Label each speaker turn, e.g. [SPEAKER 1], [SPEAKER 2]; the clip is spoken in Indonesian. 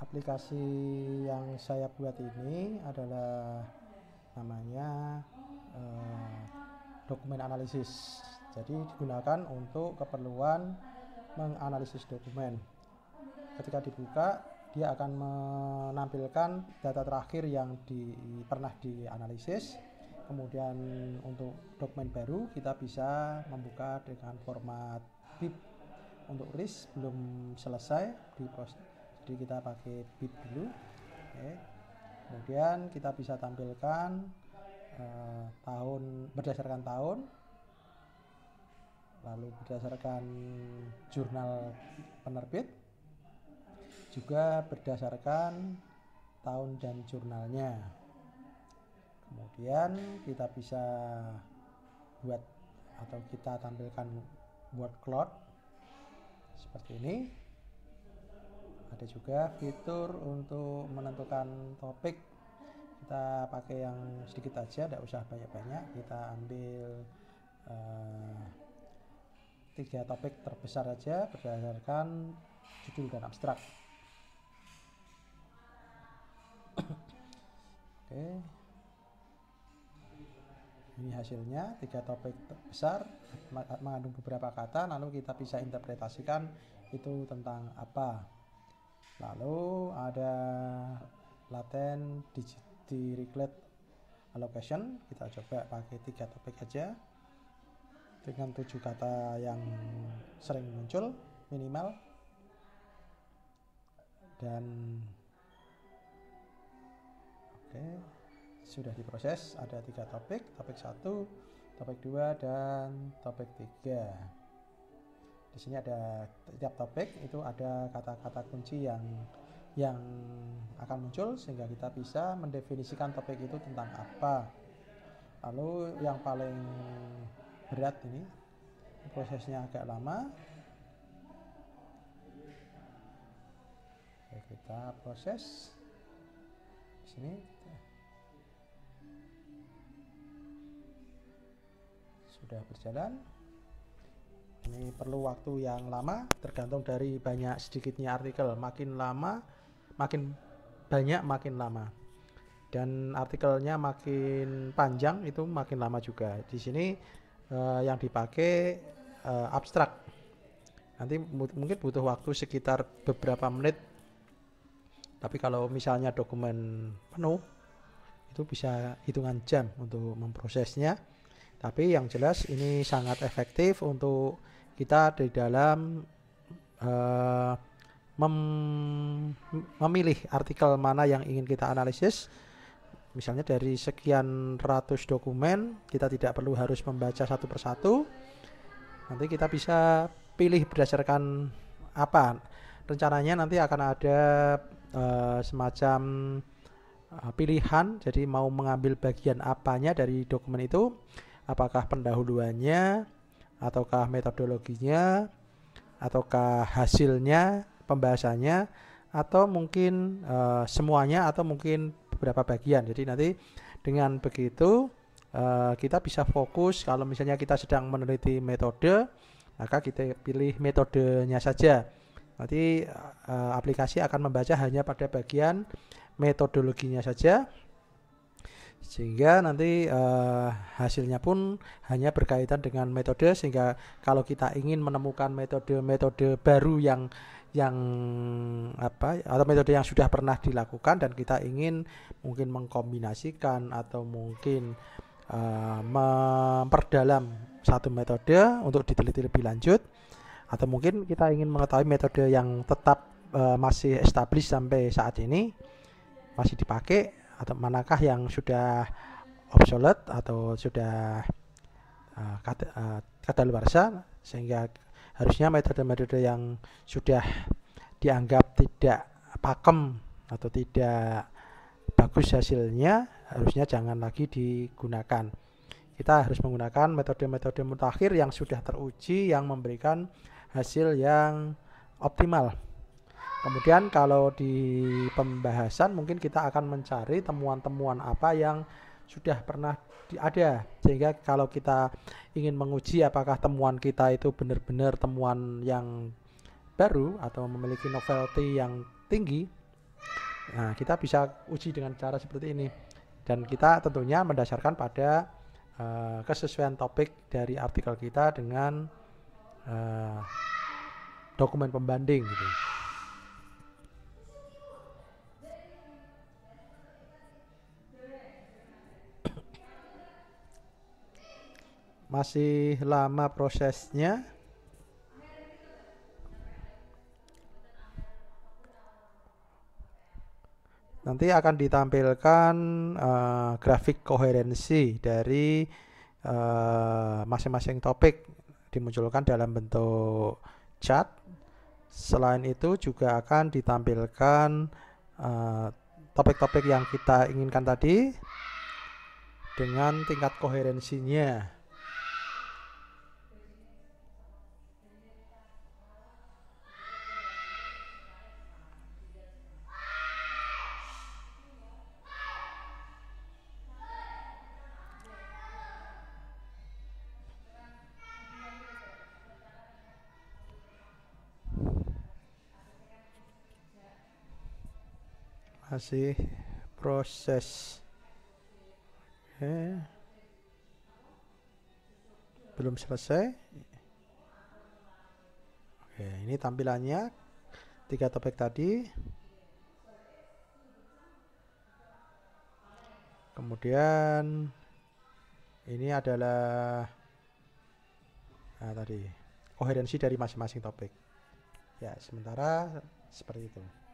[SPEAKER 1] aplikasi yang saya buat ini adalah namanya eh, dokumen analisis jadi digunakan untuk keperluan menganalisis dokumen ketika dibuka dia akan menampilkan data terakhir yang di, pernah dianalisis kemudian untuk dokumen baru kita bisa membuka dengan format BIP untuk RIS belum selesai di post jadi kita pakai bit dulu oke. kemudian kita bisa tampilkan eh, tahun berdasarkan tahun lalu berdasarkan jurnal penerbit juga berdasarkan tahun dan jurnalnya kemudian kita bisa buat atau kita tampilkan word cloud seperti ini ada juga fitur untuk menentukan topik kita pakai yang sedikit aja tidak usah banyak-banyak kita ambil uh, tiga topik terbesar aja berdasarkan judul dan abstrak oke okay. ini hasilnya tiga topik besar mengandung beberapa kata lalu kita bisa interpretasikan itu tentang apa lalu ada laten Dirichlet allocation kita coba pakai tiga topik aja dengan tujuh kata yang sering muncul minimal dan oke okay, sudah diproses ada tiga topik topik satu topik dua dan topik tiga di sini ada setiap topik itu ada kata-kata kunci yang yang akan muncul sehingga kita bisa mendefinisikan topik itu tentang apa. Lalu yang paling berat ini prosesnya agak lama. Oke, kita proses di sini. Sudah berjalan ini perlu waktu yang lama tergantung dari banyak sedikitnya artikel makin lama makin banyak makin lama dan artikelnya makin panjang itu makin lama juga di sini uh, yang dipakai uh, abstrak nanti mungkin butuh waktu sekitar beberapa menit tapi kalau misalnya dokumen penuh itu bisa hitungan jam untuk memprosesnya tapi yang jelas ini sangat efektif untuk kita di dalam uh, mem memilih artikel mana yang ingin kita analisis misalnya dari sekian ratus dokumen kita tidak perlu harus membaca satu persatu nanti kita bisa pilih berdasarkan apa rencananya nanti akan ada uh, semacam eh, pilihan jadi mau mengambil bagian apanya dari dokumen itu apakah pendahuluannya ataukah metodologinya ataukah hasilnya pembahasannya atau mungkin uh, semuanya atau mungkin beberapa bagian jadi nanti dengan begitu uh, kita bisa fokus kalau misalnya kita sedang meneliti metode maka kita pilih metodenya saja nanti uh, aplikasi akan membaca hanya pada bagian metodologinya saja sehingga nanti uh, hasilnya pun hanya berkaitan dengan metode sehingga kalau kita ingin menemukan metode-metode baru yang yang apa atau metode yang sudah pernah dilakukan dan kita ingin mungkin mengkombinasikan atau mungkin uh, memperdalam satu metode untuk diteliti lebih lanjut atau mungkin kita ingin mengetahui metode yang tetap uh, masih established sampai saat ini masih dipakai atau manakah yang sudah obsolete atau sudah uh, kata uh, sehingga harusnya metode-metode yang sudah dianggap tidak pakem atau tidak bagus hasilnya harusnya jangan lagi digunakan. Kita harus menggunakan metode-metode mutakhir yang sudah teruji yang memberikan hasil yang optimal. Kemudian kalau di pembahasan mungkin kita akan mencari temuan-temuan apa yang sudah pernah ada sehingga kalau kita ingin menguji apakah temuan kita itu benar-benar temuan yang baru atau memiliki novelty yang tinggi nah kita bisa uji dengan cara seperti ini dan kita tentunya mendasarkan pada uh, kesesuaian topik dari artikel kita dengan uh, dokumen pembanding gitu. masih lama prosesnya nanti akan ditampilkan uh, grafik koherensi dari eh, masing-masing uh, topik dimunculkan dalam bentuk chat. selain itu juga akan ditampilkan eh, topik-topik uh, yang kita inginkan tadi dengan tingkat koherensinya masih proses eh, belum selesai oke ini tampilannya tiga topik tadi kemudian ini adalah nah, tadi koherensi dari masing-masing topik ya sementara seperti itu